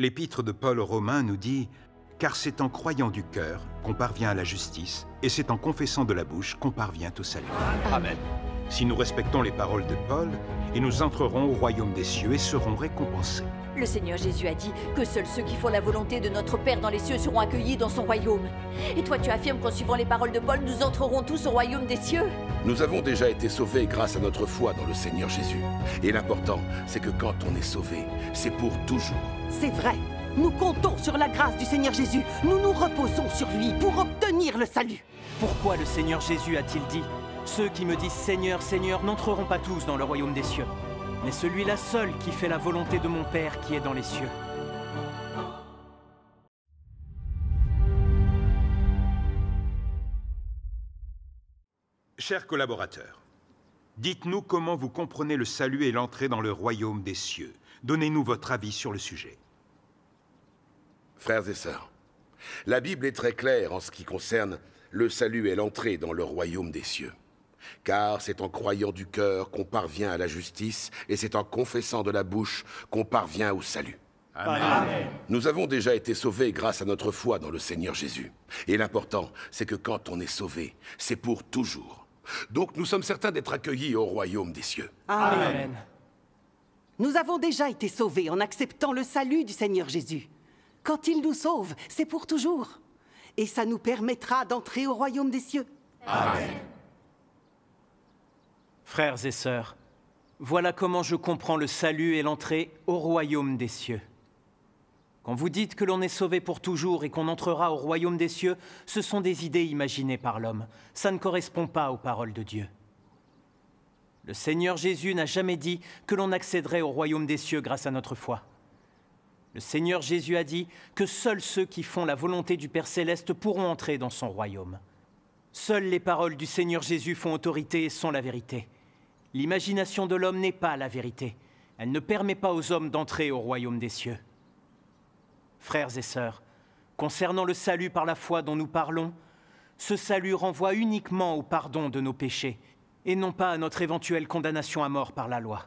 L'épître de Paul aux Romains nous dit « Car c'est en croyant du cœur qu'on parvient à la justice, et c'est en confessant de la bouche qu'on parvient au salut. » Amen. Si nous respectons les paroles de Paul, et nous entrerons au royaume des cieux et serons récompensés. Le Seigneur Jésus a dit que seuls ceux qui font la volonté de notre Père dans les cieux seront accueillis dans son royaume. Et toi, tu affirmes qu'en suivant les paroles de Paul, nous entrerons tous au royaume des cieux Nous avons déjà été sauvés grâce à notre foi dans le Seigneur Jésus. Et l'important, c'est que quand on est sauvé, c'est pour toujours. C'est vrai. Nous comptons sur la grâce du Seigneur Jésus. Nous nous reposons sur lui pour obtenir le salut. Pourquoi le Seigneur Jésus a-t-il dit Ceux qui me disent Seigneur, Seigneur n'entreront pas tous dans le royaume des cieux mais celui-là seul qui fait la volonté de mon Père qui est dans les cieux. Chers collaborateurs, dites-nous comment vous comprenez le salut et l'entrée dans le royaume des cieux. Donnez-nous votre avis sur le sujet. Frères et sœurs, la Bible est très claire en ce qui concerne le salut et l'entrée dans le royaume des cieux. Car c'est en croyant du cœur qu'on parvient à la justice, et c'est en confessant de la bouche qu'on parvient au salut. Amen. Nous avons déjà été sauvés grâce à notre foi dans le Seigneur Jésus. Et l'important, c'est que quand on est sauvé, c'est pour toujours. Donc nous sommes certains d'être accueillis au royaume des cieux. Amen. Nous avons déjà été sauvés en acceptant le salut du Seigneur Jésus. Quand il nous sauve, c'est pour toujours. Et ça nous permettra d'entrer au royaume des cieux. Amen. Frères et sœurs, voilà comment je comprends le salut et l'entrée au royaume des cieux. Quand vous dites que l'on est sauvé pour toujours et qu'on entrera au royaume des cieux, ce sont des idées imaginées par l'homme. Ça ne correspond pas aux paroles de Dieu. Le Seigneur Jésus n'a jamais dit que l'on accéderait au royaume des cieux grâce à notre foi. Le Seigneur Jésus a dit que seuls ceux qui font la volonté du Père céleste pourront entrer dans son royaume. Seules les paroles du Seigneur Jésus font autorité et sont la vérité. L'imagination de l'homme n'est pas la vérité. Elle ne permet pas aux hommes d'entrer au royaume des cieux. Frères et sœurs, concernant le salut par la foi dont nous parlons, ce salut renvoie uniquement au pardon de nos péchés et non pas à notre éventuelle condamnation à mort par la loi.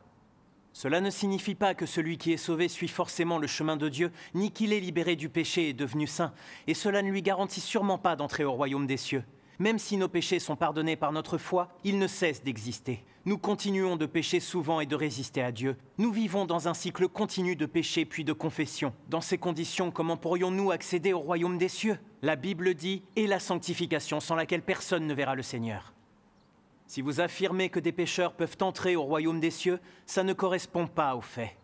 Cela ne signifie pas que celui qui est sauvé suit forcément le chemin de Dieu, ni qu'il est libéré du péché et devenu saint, et cela ne lui garantit sûrement pas d'entrer au royaume des cieux. Même si nos péchés sont pardonnés par notre foi, ils ne cessent d'exister. Nous continuons de pécher souvent et de résister à Dieu. Nous vivons dans un cycle continu de péché puis de confession. Dans ces conditions, comment pourrions-nous accéder au royaume des cieux La Bible dit ⁇ Et la sanctification sans laquelle personne ne verra le Seigneur ⁇ Si vous affirmez que des pécheurs peuvent entrer au royaume des cieux, ça ne correspond pas aux faits.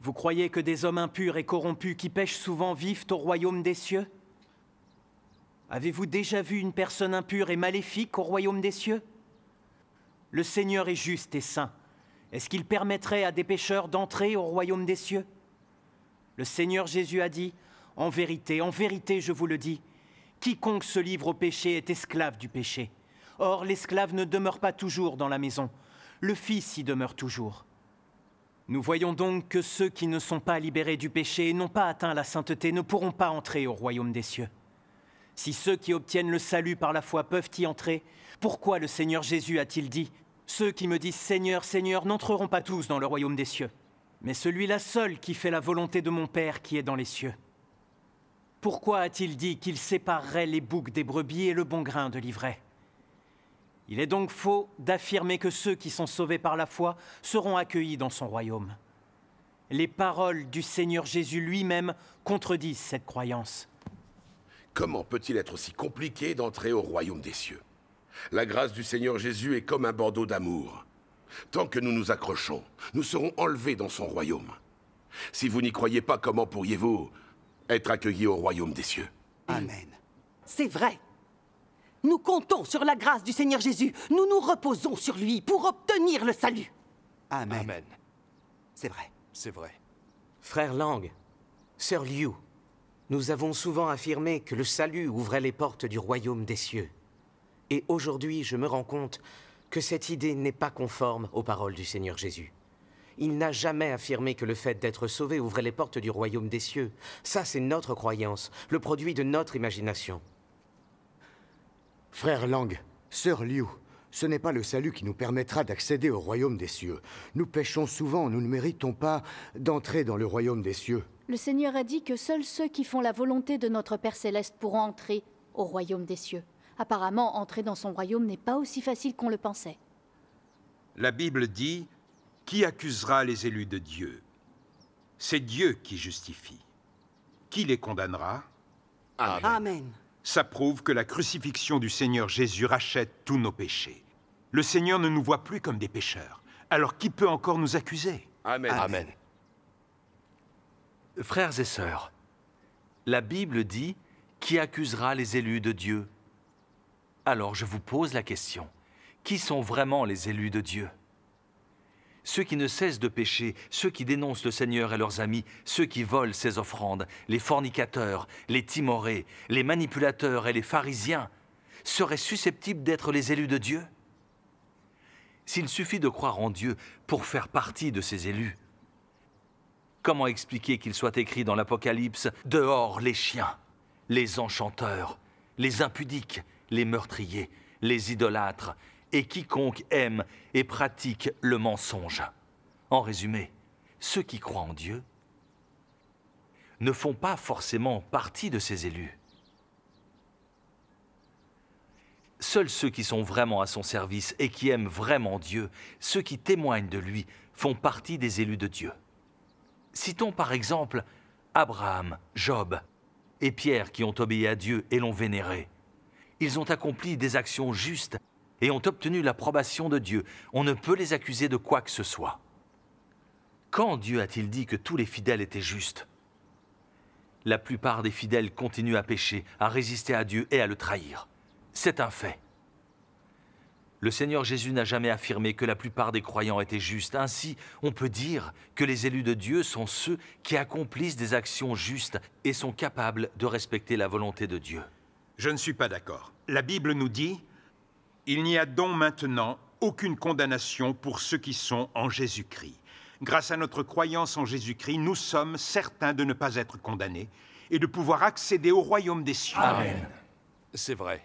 Vous croyez que des hommes impurs et corrompus qui pêchent souvent vivent au royaume des cieux Avez-vous déjà vu une personne impure et maléfique au royaume des cieux le Seigneur est juste et saint. Est-ce qu'il permettrait à des pécheurs d'entrer au royaume des cieux Le Seigneur Jésus a dit, En vérité, en vérité, je vous le dis, quiconque se livre au péché est esclave du péché. Or, l'esclave ne demeure pas toujours dans la maison, le Fils y demeure toujours. Nous voyons donc que ceux qui ne sont pas libérés du péché et n'ont pas atteint la sainteté ne pourront pas entrer au royaume des cieux. Si ceux qui obtiennent le salut par la foi peuvent y entrer, pourquoi le Seigneur Jésus a-t-il dit ceux qui me disent Seigneur, Seigneur n'entreront pas tous dans le royaume des cieux, mais celui-là seul qui fait la volonté de mon Père qui est dans les cieux. Pourquoi a-t-il dit qu'il séparerait les boucs des brebis et le bon grain de l'ivraie Il est donc faux d'affirmer que ceux qui sont sauvés par la foi seront accueillis dans son royaume. Les paroles du Seigneur Jésus lui-même contredisent cette croyance. Comment peut-il être aussi compliqué d'entrer au royaume des cieux la grâce du Seigneur Jésus est comme un bandeau d'amour. Tant que nous nous accrochons, nous serons enlevés dans son royaume. Si vous n'y croyez pas, comment pourriez-vous être accueillis au royaume des cieux Amen. C'est vrai. Nous comptons sur la grâce du Seigneur Jésus. Nous nous reposons sur lui pour obtenir le salut. Amen. Amen. C'est vrai. C'est vrai. Frère Lang, Sœur Liu, nous avons souvent affirmé que le salut ouvrait les portes du royaume des cieux. Et aujourd'hui, je me rends compte que cette idée n'est pas conforme aux paroles du Seigneur Jésus. Il n'a jamais affirmé que le fait d'être sauvé ouvrait les portes du royaume des cieux. Ça, c'est notre croyance, le produit de notre imagination. Frère Lang, sœur Liu, ce n'est pas le salut qui nous permettra d'accéder au royaume des cieux. Nous péchons souvent, nous ne méritons pas d'entrer dans le royaume des cieux. Le Seigneur a dit que seuls ceux qui font la volonté de notre Père céleste pourront entrer au royaume des cieux. Apparemment, entrer dans son royaume n'est pas aussi facile qu'on le pensait. La Bible dit « Qui accusera les élus de Dieu ?» C'est Dieu qui justifie. Qui les condamnera Amen. Ça prouve que la crucifixion du Seigneur Jésus rachète tous nos péchés. Le Seigneur ne nous voit plus comme des pécheurs. Alors qui peut encore nous accuser Amen. Frères et sœurs, la Bible dit « Qui accusera les élus de Dieu ?» Alors je vous pose la question, qui sont vraiment les élus de Dieu Ceux qui ne cessent de pécher, ceux qui dénoncent le Seigneur et leurs amis, ceux qui volent ses offrandes, les fornicateurs, les timorés, les manipulateurs et les pharisiens, seraient susceptibles d'être les élus de Dieu S'il suffit de croire en Dieu pour faire partie de ses élus, comment expliquer qu'il soit écrit dans l'Apocalypse ⁇ Dehors les chiens, les enchanteurs, les impudiques, les meurtriers, les idolâtres et quiconque aime et pratique le mensonge. En résumé, ceux qui croient en Dieu ne font pas forcément partie de ses élus. Seuls ceux qui sont vraiment à son service et qui aiment vraiment Dieu, ceux qui témoignent de lui, font partie des élus de Dieu. Citons par exemple Abraham, Job et Pierre qui ont obéi à Dieu et l'ont vénéré. Ils ont accompli des actions justes et ont obtenu l'approbation de Dieu. On ne peut les accuser de quoi que ce soit. Quand Dieu a-t-il dit que tous les fidèles étaient justes La plupart des fidèles continuent à pécher, à résister à Dieu et à le trahir. C'est un fait. Le Seigneur Jésus n'a jamais affirmé que la plupart des croyants étaient justes. Ainsi, on peut dire que les élus de Dieu sont ceux qui accomplissent des actions justes et sont capables de respecter la volonté de Dieu. Je ne suis pas d'accord. La Bible nous dit Il n'y a donc maintenant aucune condamnation pour ceux qui sont en Jésus-Christ. Grâce à notre croyance en Jésus-Christ, nous sommes certains de ne pas être condamnés et de pouvoir accéder au royaume des cieux. Amen. C'est vrai.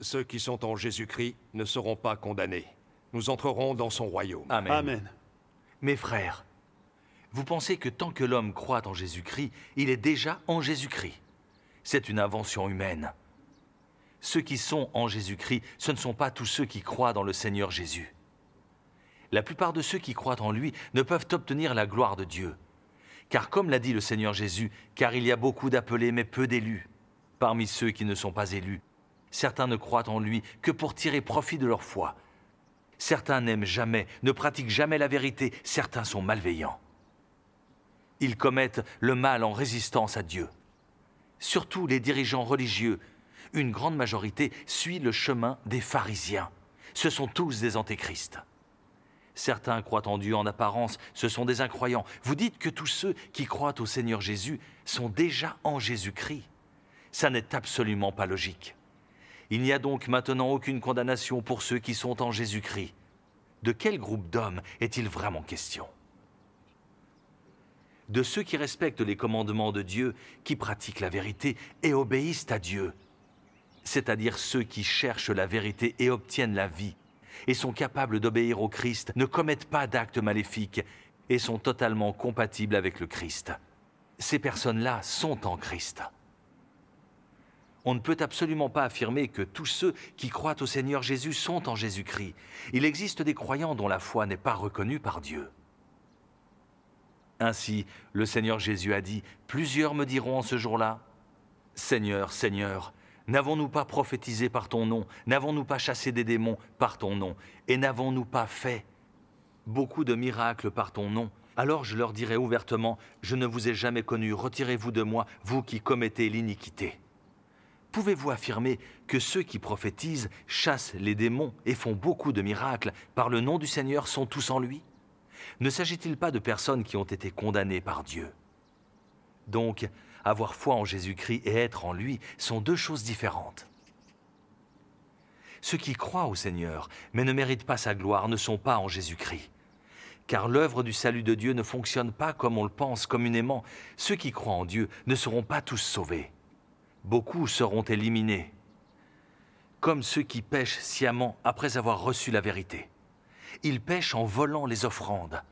Ceux qui sont en Jésus-Christ ne seront pas condamnés. Nous entrerons dans son royaume. Amen. Mes frères, vous pensez que tant que l'homme croit en Jésus-Christ, il est déjà en Jésus-Christ. C'est une invention humaine. Ceux qui sont en Jésus-Christ, ce ne sont pas tous ceux qui croient dans le Seigneur Jésus. La plupart de ceux qui croient en lui ne peuvent obtenir la gloire de Dieu. Car comme l'a dit le Seigneur Jésus, car il y a beaucoup d'appelés mais peu d'élus parmi ceux qui ne sont pas élus. Certains ne croient en lui que pour tirer profit de leur foi. Certains n'aiment jamais, ne pratiquent jamais la vérité, certains sont malveillants. Ils commettent le mal en résistance à Dieu. Surtout les dirigeants religieux une grande majorité suit le chemin des pharisiens. Ce sont tous des antéchrists. Certains croient en Dieu en apparence, ce sont des incroyants. Vous dites que tous ceux qui croient au Seigneur Jésus sont déjà en Jésus-Christ. Ça n'est absolument pas logique. Il n'y a donc maintenant aucune condamnation pour ceux qui sont en Jésus-Christ. De quel groupe d'hommes est-il vraiment question De ceux qui respectent les commandements de Dieu, qui pratiquent la vérité et obéissent à Dieu, c'est-à-dire ceux qui cherchent la vérité et obtiennent la vie, et sont capables d'obéir au Christ, ne commettent pas d'actes maléfiques, et sont totalement compatibles avec le Christ. Ces personnes-là sont en Christ. On ne peut absolument pas affirmer que tous ceux qui croient au Seigneur Jésus sont en Jésus-Christ. Il existe des croyants dont la foi n'est pas reconnue par Dieu. Ainsi, le Seigneur Jésus a dit, Plusieurs me diront en ce jour-là, Seigneur, Seigneur, N'avons-nous pas prophétisé par ton nom N'avons-nous pas chassé des démons par ton nom Et n'avons-nous pas fait beaucoup de miracles par ton nom Alors je leur dirai ouvertement, je ne vous ai jamais connu, retirez-vous de moi, vous qui commettez l'iniquité. Pouvez-vous affirmer que ceux qui prophétisent, chassent les démons et font beaucoup de miracles par le nom du Seigneur sont tous en lui Ne s'agit-il pas de personnes qui ont été condamnées par Dieu Donc, avoir foi en Jésus-Christ et être en lui sont deux choses différentes. Ceux qui croient au Seigneur, mais ne méritent pas sa gloire, ne sont pas en Jésus-Christ. Car l'œuvre du salut de Dieu ne fonctionne pas comme on le pense communément. Ceux qui croient en Dieu ne seront pas tous sauvés. Beaucoup seront éliminés, comme ceux qui pêchent sciemment après avoir reçu la vérité. Ils pêchent en volant les offrandes,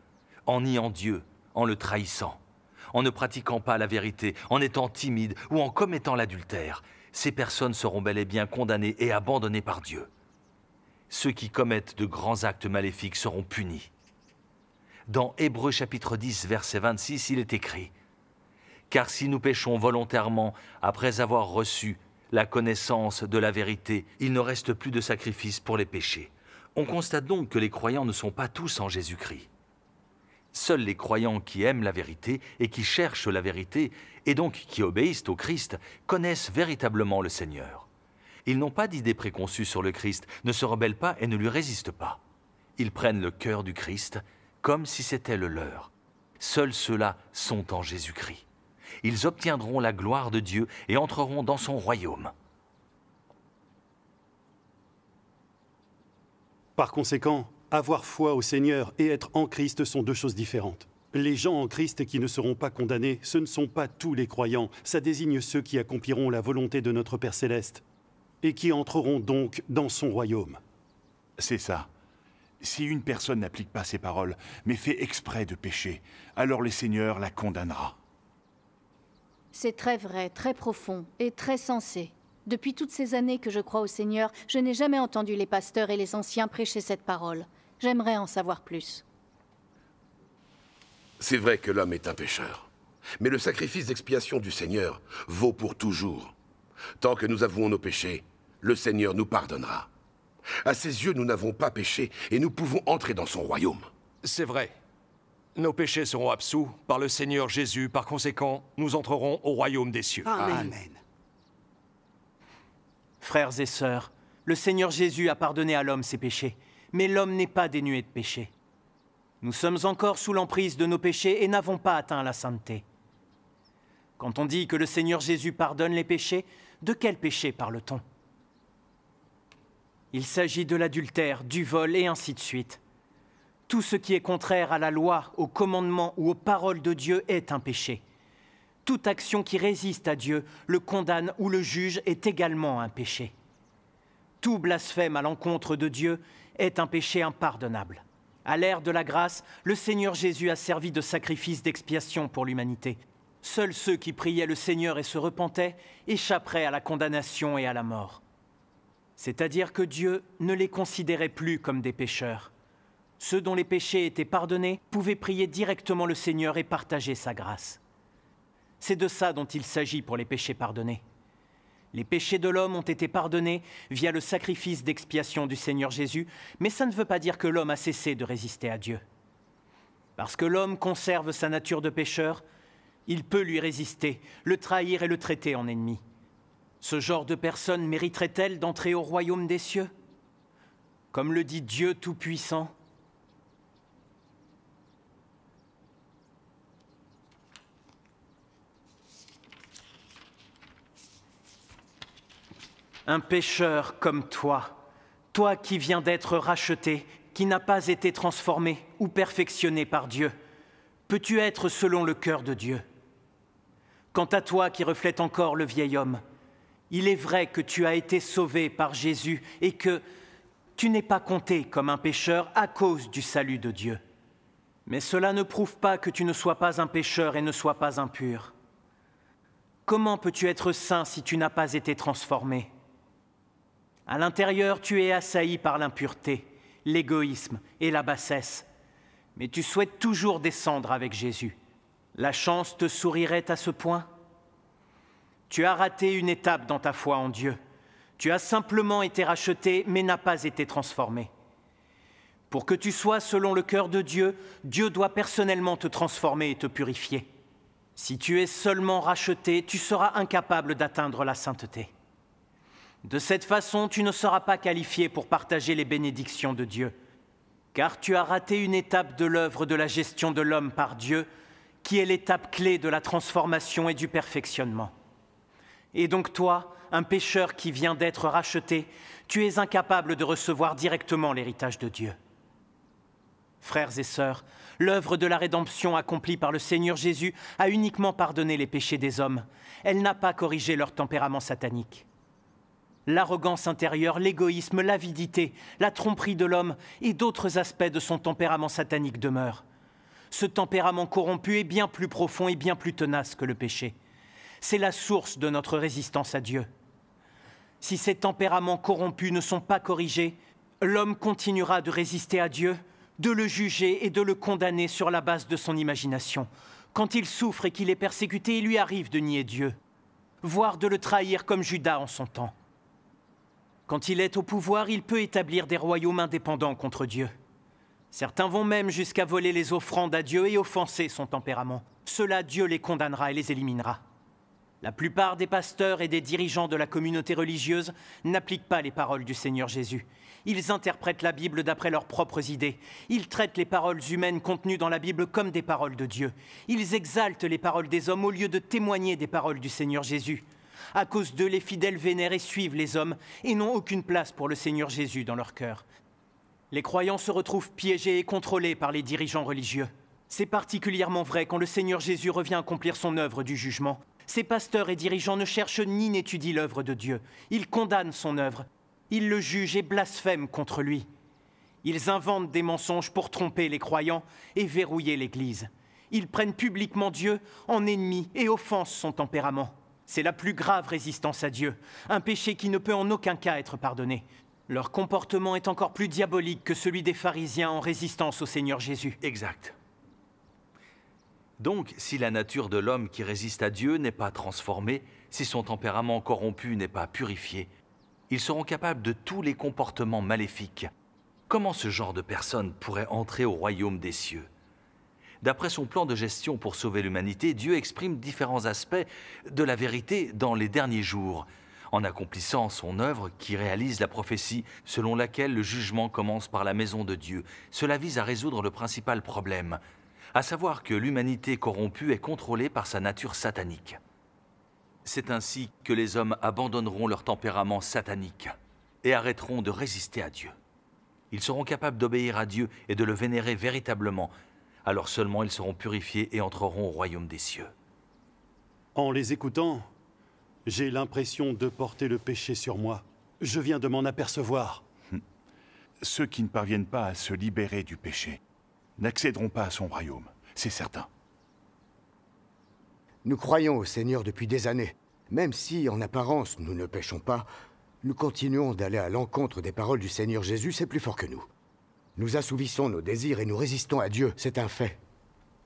en niant Dieu, en le trahissant en ne pratiquant pas la vérité, en étant timide ou en commettant l'adultère, ces personnes seront bel et bien condamnées et abandonnées par Dieu. Ceux qui commettent de grands actes maléfiques seront punis. Dans Hébreux chapitre 10, verset 26, il est écrit Car si nous péchons volontairement après avoir reçu la connaissance de la vérité, il ne reste plus de sacrifice pour les péchés. On constate donc que les croyants ne sont pas tous en Jésus-Christ. Seuls les croyants qui aiment la vérité et qui cherchent la vérité, et donc qui obéissent au Christ, connaissent véritablement le Seigneur. Ils n'ont pas d'idées préconçues sur le Christ, ne se rebellent pas et ne lui résistent pas. Ils prennent le cœur du Christ comme si c'était le leur. Seuls ceux-là sont en Jésus-Christ. Ils obtiendront la gloire de Dieu et entreront dans son royaume. Par conséquent, avoir foi au Seigneur et être en Christ sont deux choses différentes. Les gens en Christ qui ne seront pas condamnés, ce ne sont pas tous les croyants, ça désigne ceux qui accompliront la volonté de notre Père céleste et qui entreront donc dans son royaume. C'est ça. Si une personne n'applique pas ces paroles, mais fait exprès de pécher, alors le Seigneur la condamnera. C'est très vrai, très profond et très sensé. Depuis toutes ces années que je crois au Seigneur, je n'ai jamais entendu les pasteurs et les anciens prêcher cette parole. J'aimerais en savoir plus. C'est vrai que l'homme est un pécheur. Mais le sacrifice d'expiation du Seigneur vaut pour toujours. Tant que nous avouons nos péchés, le Seigneur nous pardonnera. À ses yeux, nous n'avons pas péché et nous pouvons entrer dans son royaume. C'est vrai. Nos péchés seront absous par le Seigneur Jésus. Par conséquent, nous entrerons au royaume des cieux. Amen. Amen. Frères et sœurs, le Seigneur Jésus a pardonné à l'homme ses péchés mais l'homme n'est pas dénué de péché. Nous sommes encore sous l'emprise de nos péchés et n'avons pas atteint la sainteté. Quand on dit que le Seigneur Jésus pardonne les péchés, de quel péché parle-t-on Il s'agit de l'adultère, du vol et ainsi de suite. Tout ce qui est contraire à la loi, au commandement ou aux paroles de Dieu est un péché. Toute action qui résiste à Dieu, le condamne ou le juge est également un péché. Tout blasphème à l'encontre de Dieu est un péché impardonnable. À l'ère de la grâce, le Seigneur Jésus a servi de sacrifice d'expiation pour l'humanité. Seuls ceux qui priaient le Seigneur et se repentaient échapperaient à la condamnation et à la mort. C'est-à-dire que Dieu ne les considérait plus comme des pécheurs. Ceux dont les péchés étaient pardonnés pouvaient prier directement le Seigneur et partager sa grâce. C'est de ça dont il s'agit pour les péchés pardonnés. Les péchés de l'homme ont été pardonnés via le sacrifice d'expiation du Seigneur Jésus, mais ça ne veut pas dire que l'homme a cessé de résister à Dieu. Parce que l'homme conserve sa nature de pécheur, il peut lui résister, le trahir et le traiter en ennemi. Ce genre de personne mériterait-elle d'entrer au royaume des cieux Comme le dit Dieu Tout-Puissant, un pécheur comme toi, toi qui viens d'être racheté, qui n'a pas été transformé ou perfectionné par Dieu, peux-tu être selon le cœur de Dieu Quant à toi qui reflète encore le vieil homme, il est vrai que tu as été sauvé par Jésus et que tu n'es pas compté comme un pécheur à cause du salut de Dieu. Mais cela ne prouve pas que tu ne sois pas un pécheur et ne sois pas impur. Comment peux-tu être saint si tu n'as pas été transformé à l'intérieur, tu es assailli par l'impureté, l'égoïsme et la bassesse. Mais tu souhaites toujours descendre avec Jésus. La chance te sourirait à ce point Tu as raté une étape dans ta foi en Dieu. Tu as simplement été racheté, mais n'as pas été transformé. Pour que tu sois selon le cœur de Dieu, Dieu doit personnellement te transformer et te purifier. Si tu es seulement racheté, tu seras incapable d'atteindre la sainteté. De cette façon, tu ne seras pas qualifié pour partager les bénédictions de Dieu, car tu as raté une étape de l'œuvre de la gestion de l'homme par Dieu, qui est l'étape clé de la transformation et du perfectionnement. Et donc toi, un pécheur qui vient d'être racheté, tu es incapable de recevoir directement l'héritage de Dieu. Frères et sœurs, l'œuvre de la rédemption accomplie par le Seigneur Jésus a uniquement pardonné les péchés des hommes. Elle n'a pas corrigé leur tempérament satanique l'arrogance intérieure, l'égoïsme, l'avidité, la tromperie de l'homme et d'autres aspects de son tempérament satanique demeurent. Ce tempérament corrompu est bien plus profond et bien plus tenace que le péché. C'est la source de notre résistance à Dieu. Si ces tempéraments corrompus ne sont pas corrigés, l'homme continuera de résister à Dieu, de le juger et de le condamner sur la base de son imagination. Quand il souffre et qu'il est persécuté, il lui arrive de nier Dieu, voire de le trahir comme Judas en son temps. Quand il est au pouvoir, il peut établir des royaumes indépendants contre Dieu. Certains vont même jusqu'à voler les offrandes à Dieu et offenser son tempérament. Cela, Dieu les condamnera et les éliminera. La plupart des pasteurs et des dirigeants de la communauté religieuse n'appliquent pas les paroles du Seigneur Jésus. Ils interprètent la Bible d'après leurs propres idées. Ils traitent les paroles humaines contenues dans la Bible comme des paroles de Dieu. Ils exaltent les paroles des hommes au lieu de témoigner des paroles du Seigneur Jésus. À cause d'eux, les fidèles vénèrent et suivent les hommes et n'ont aucune place pour le Seigneur Jésus dans leur cœur. Les croyants se retrouvent piégés et contrôlés par les dirigeants religieux. C'est particulièrement vrai quand le Seigneur Jésus revient accomplir son œuvre du jugement. Ses pasteurs et dirigeants ne cherchent ni n'étudient l'œuvre de Dieu. Ils condamnent son œuvre. Ils le jugent et blasphèment contre lui. Ils inventent des mensonges pour tromper les croyants et verrouiller l'Église. Ils prennent publiquement Dieu en ennemi et offensent son tempérament. C'est la plus grave résistance à Dieu, un péché qui ne peut en aucun cas être pardonné. Leur comportement est encore plus diabolique que celui des pharisiens en résistance au Seigneur Jésus. Exact. Donc, si la nature de l'homme qui résiste à Dieu n'est pas transformée, si son tempérament corrompu n'est pas purifié, ils seront capables de tous les comportements maléfiques. Comment ce genre de personnes pourrait entrer au royaume des cieux D'après son plan de gestion pour sauver l'humanité, Dieu exprime différents aspects de la vérité dans les derniers jours, en accomplissant son œuvre qui réalise la prophétie selon laquelle le jugement commence par la maison de Dieu. Cela vise à résoudre le principal problème, à savoir que l'humanité corrompue est contrôlée par sa nature satanique. C'est ainsi que les hommes abandonneront leur tempérament satanique et arrêteront de résister à Dieu. Ils seront capables d'obéir à Dieu et de le vénérer véritablement, alors seulement ils seront purifiés et entreront au royaume des cieux. En les écoutant, j'ai l'impression de porter le péché sur moi. Je viens de m'en apercevoir. Hum. Ceux qui ne parviennent pas à se libérer du péché n'accéderont pas à son royaume, c'est certain. Nous croyons au Seigneur depuis des années. Même si, en apparence, nous ne péchons pas, nous continuons d'aller à l'encontre des paroles du Seigneur Jésus, c'est plus fort que nous. Nous assouvissons nos désirs et nous résistons à Dieu, c'est un fait.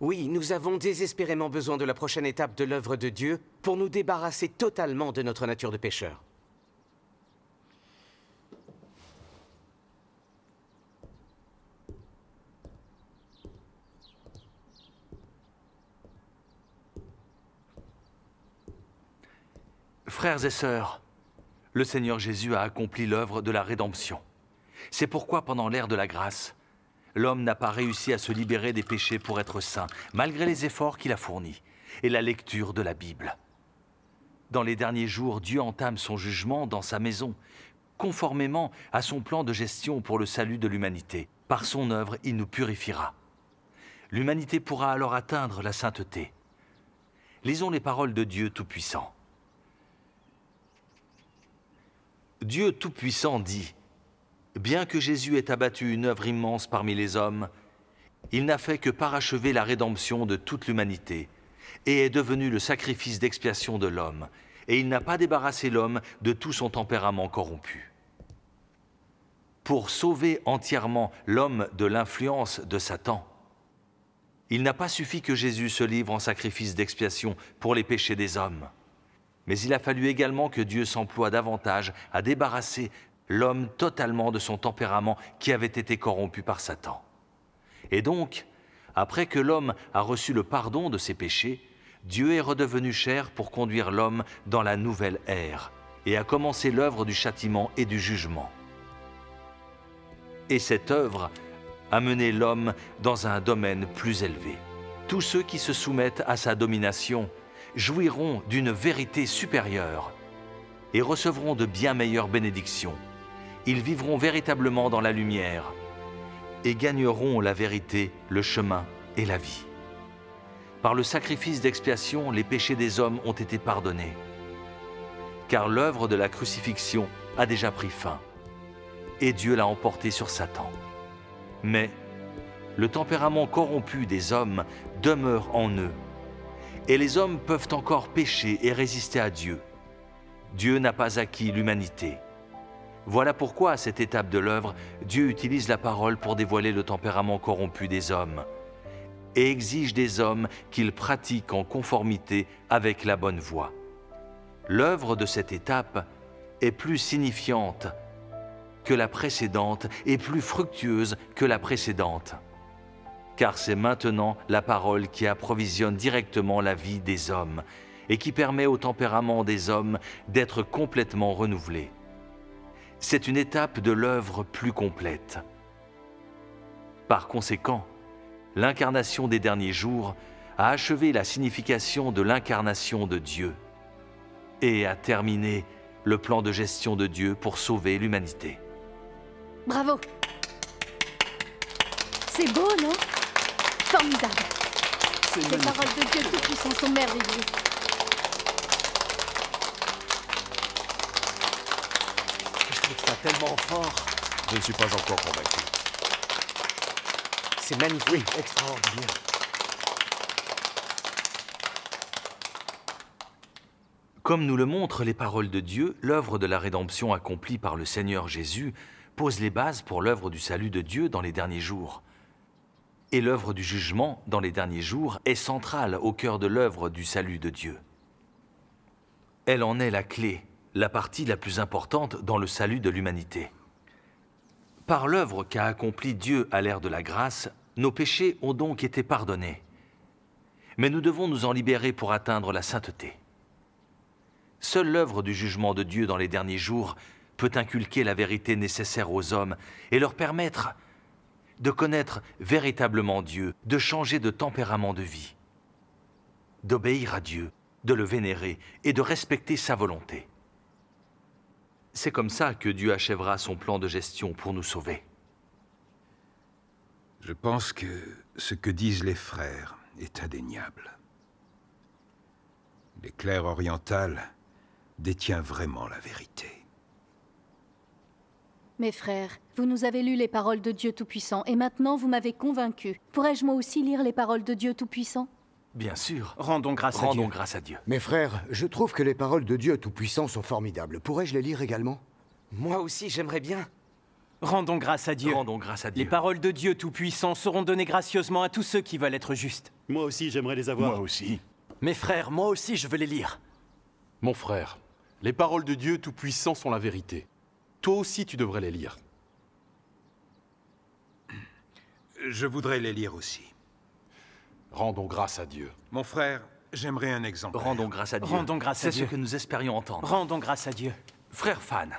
Oui, nous avons désespérément besoin de la prochaine étape de l'œuvre de Dieu pour nous débarrasser totalement de notre nature de pécheur. Frères et sœurs, le Seigneur Jésus a accompli l'œuvre de la rédemption. C'est pourquoi pendant l'ère de la grâce, l'homme n'a pas réussi à se libérer des péchés pour être saint, malgré les efforts qu'il a fournis et la lecture de la Bible. Dans les derniers jours, Dieu entame son jugement dans sa maison, conformément à son plan de gestion pour le salut de l'humanité. Par son œuvre, il nous purifiera. L'humanité pourra alors atteindre la sainteté. Lisons les paroles de Dieu Tout-Puissant. Dieu Tout-Puissant dit, bien que Jésus ait abattu une œuvre immense parmi les hommes, il n'a fait que parachever la rédemption de toute l'humanité et est devenu le sacrifice d'expiation de l'homme, et il n'a pas débarrassé l'homme de tout son tempérament corrompu. Pour sauver entièrement l'homme de l'influence de Satan, il n'a pas suffi que Jésus se livre en sacrifice d'expiation pour les péchés des hommes, mais il a fallu également que Dieu s'emploie davantage à débarrasser l'homme totalement de son tempérament qui avait été corrompu par Satan. Et donc, après que l'homme a reçu le pardon de ses péchés, Dieu est redevenu cher pour conduire l'homme dans la nouvelle ère et a commencé l'œuvre du châtiment et du jugement. Et cette œuvre a mené l'homme dans un domaine plus élevé. Tous ceux qui se soumettent à sa domination jouiront d'une vérité supérieure et recevront de bien meilleures bénédictions ils vivront véritablement dans la lumière et gagneront la vérité, le chemin et la vie. Par le sacrifice d'expiation, les péchés des hommes ont été pardonnés, car l'œuvre de la crucifixion a déjà pris fin, et Dieu l'a emporté sur Satan. Mais le tempérament corrompu des hommes demeure en eux, et les hommes peuvent encore pécher et résister à Dieu. Dieu n'a pas acquis l'humanité. Voilà pourquoi, à cette étape de l'œuvre, Dieu utilise la parole pour dévoiler le tempérament corrompu des hommes et exige des hommes qu'ils pratiquent en conformité avec la bonne voie. L'œuvre de cette étape est plus signifiante que la précédente et plus fructueuse que la précédente, car c'est maintenant la parole qui approvisionne directement la vie des hommes et qui permet au tempérament des hommes d'être complètement renouvelé c'est une étape de l'œuvre plus complète. Par conséquent, l'incarnation des derniers jours a achevé la signification de l'incarnation de Dieu et a terminé le plan de gestion de Dieu pour sauver l'humanité. Bravo C'est beau, non Formidable Les paroles de Dieu Tout-Puissant sont merveilleuses tellement fort. Je ne suis pas encore convaincu. C'est magnifique. Oui, extraordinaire. Comme nous le montrent les paroles de Dieu, l'œuvre de la rédemption accomplie par le Seigneur Jésus pose les bases pour l'œuvre du salut de Dieu dans les derniers jours. Et l'œuvre du jugement dans les derniers jours est centrale au cœur de l'œuvre du salut de Dieu. Elle en est la clé la partie la plus importante dans le salut de l'humanité. Par l'œuvre qu'a accomplie Dieu à l'ère de la grâce, nos péchés ont donc été pardonnés. Mais nous devons nous en libérer pour atteindre la sainteté. Seule l'œuvre du jugement de Dieu dans les derniers jours peut inculquer la vérité nécessaire aux hommes et leur permettre de connaître véritablement Dieu, de changer de tempérament de vie, d'obéir à Dieu, de le vénérer et de respecter sa volonté. C'est comme ça que Dieu achèvera son plan de gestion pour nous sauver. Je pense que ce que disent les frères est indéniable. L'éclair oriental détient vraiment la vérité. Mes frères, vous nous avez lu les paroles de Dieu Tout-Puissant et maintenant vous m'avez convaincu. Pourrais-je moi aussi lire les paroles de Dieu Tout-Puissant Bien sûr. Rendons grâce à Dieu. grâce à Dieu. Mes frères, je trouve que les paroles de Dieu Tout-Puissant sont formidables. Pourrais-je les lire également Moi aussi, j'aimerais bien. Rendons grâce à Dieu. Rendons grâce à Dieu. Les paroles de Dieu Tout-Puissant seront données gracieusement à tous ceux qui veulent être justes. Moi aussi, j'aimerais les avoir. Moi aussi. Mes frères, moi aussi, je veux les lire. Mon frère, les paroles de Dieu Tout-Puissant sont la vérité. Toi aussi, tu devrais les lire. Je voudrais les lire aussi. Rendons grâce à Dieu. Mon frère, j'aimerais un exemple. Rendons grâce à Dieu. grâce à C'est ce que nous espérions entendre. Rendons grâce à Dieu. Frère Fan.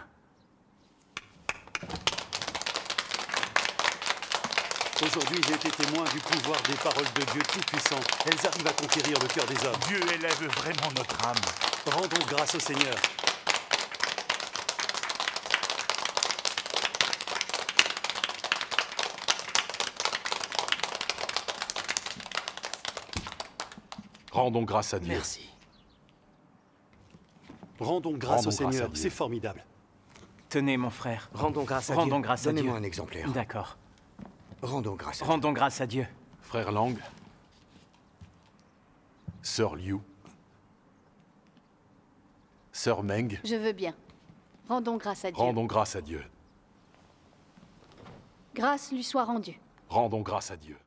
Aujourd'hui, j'ai été témoin du pouvoir des paroles de Dieu Tout-Puissant. Elles arrivent à conquérir le cœur des hommes. Dieu élève vraiment notre âme. Rendons grâce au Seigneur. Rendons grâce à Dieu. Merci. Rendons grâce au Seigneur, c'est formidable. Tenez, mon frère. Rendons grâce à Dieu. grâce à Donnez-moi un exemplaire. D'accord. Rendons grâce à Rendons grâce à Dieu. Frère Lang, Sœur Liu, Sœur Meng. Je veux bien. Rendons grâce à Dieu. Rendons grâce à Dieu. Grâce lui soit rendue. Rendons grâce à Dieu.